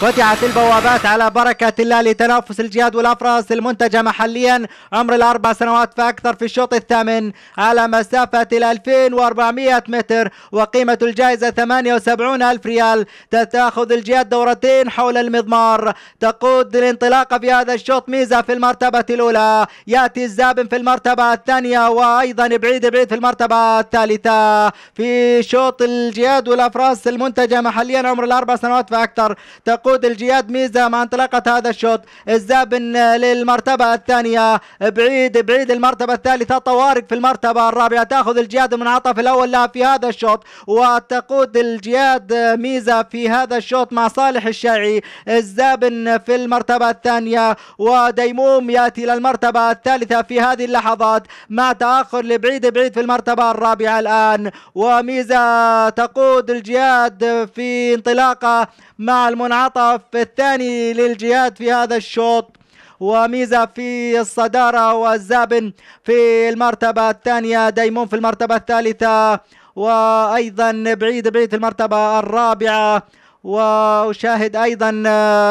قطعت البوابات على بركة الله لتنافس الجهاد والأفراس المنتجة محليا عمر الأربع سنوات فأكثر في الشوط الثامن على مسافة 2400 متر وقيمة الجائزة 78 ألف ريال تتأخذ الجهاد دورتين حول المضمار تقود الانطلاق في هذا الشوط ميزة في المرتبة الأولى يأتي الزابن في المرتبة الثانية وأيضا بعيد بعيد في المرتبة الثالثة في شوط الجهاد والأفراس المنتجة محليا عمر الأربع سنوات فأكثر تقود عقود الجياد ميزة ما انطلقت هذا الشوط الزابن للمرتبة الثانية بعيد بعيد المرتبة الثالثة طوارق في المرتبة الرابعة تأخذ الجياد المنعطف الأول لها في هذا الشوط وتقود الجياد ميزة في هذا الشوط مع صالح الشاعي الزابن في المرتبة الثانية وديموم يأتي للمرتبة الثالثة في هذه اللحظات مع تأخر لبعيد بعيد في المرتبة الرابعة الآن وميزة تقود الجياد في انطلاقة مع المنعطف الشوط الثاني للجهاد في هذا الشوط وميزة في الصدارة والزابن في المرتبة الثانية ديمون في المرتبة الثالثة وأيضا بعيد بعيد المرتبة الرابعة وأشاهد أيضا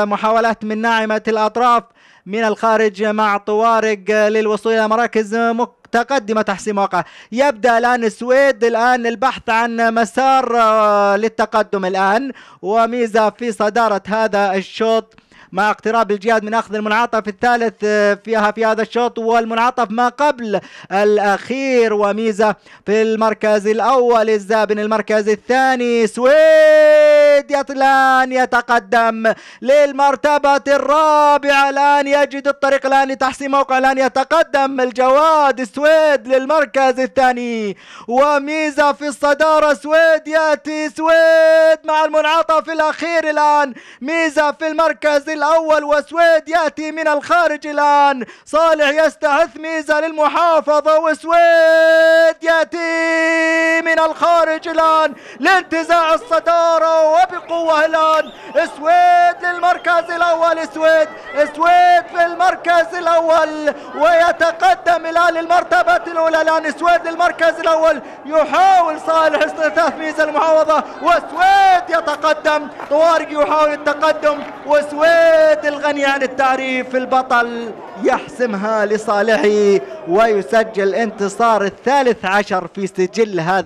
محاولات من ناعمة الأطراف من الخارج مع طوارق للوصول إلى مراكز مك تقدم تحسين مواقع يبدأ الآن السويد الآن البحث عن مسار آه، للتقدم الآن وميزة في صدارة هذا الشوط مع اقتراب الجهاد من اخذ المنعطف الثالث آه، فيها في هذا الشوط والمنعطف ما قبل الاخير وميزه في المركز الاول الزابن المركز الثاني سويد السيد الآن يتقدم للمرتبة الرابعة الآن يجد الطريق الآن لتحسين موقع الآن يتقدم الجواد سويد للمركز الثاني وميزة في الصدارة سويد يأتي سويد مع المنعطف الأخير الآن ميزة في المركز الأول وسويد يأتي من الخارج الآن صالح يستعث ميزة للمحافظة وسويد يأتي من الخارج الآن لانتزاع الصدارة بقوة الآن سويد للمركز الأول سويد سويد في المركز الأول ويتقدم الآن للمرتبة الأولى الآن سويد للمركز الأول يحاول صالح تفيز المعوضة وسويد يتقدم طوارق يحاول التقدم وسويد الغني عن التعريف البطل يحسمها لصالحه ويسجل انتصار الثالث عشر في سجل هذا